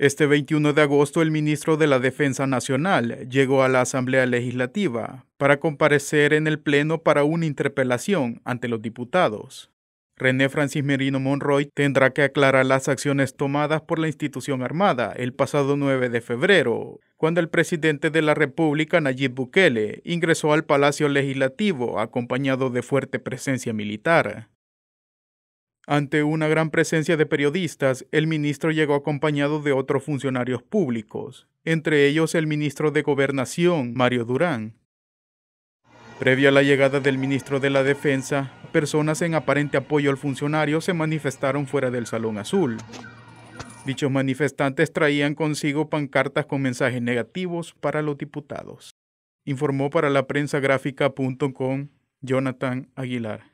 Este 21 de agosto el ministro de la Defensa Nacional llegó a la Asamblea Legislativa para comparecer en el Pleno para una interpelación ante los diputados. René Francis Merino Monroy tendrá que aclarar las acciones tomadas por la institución armada el pasado 9 de febrero, cuando el presidente de la República, Nayib Bukele, ingresó al Palacio Legislativo acompañado de fuerte presencia militar. Ante una gran presencia de periodistas, el ministro llegó acompañado de otros funcionarios públicos, entre ellos el ministro de Gobernación, Mario Durán. Previo a la llegada del ministro de la Defensa, personas en aparente apoyo al funcionario se manifestaron fuera del Salón Azul. Dichos manifestantes traían consigo pancartas con mensajes negativos para los diputados. Informó para la prensa gráfica.com Jonathan Aguilar.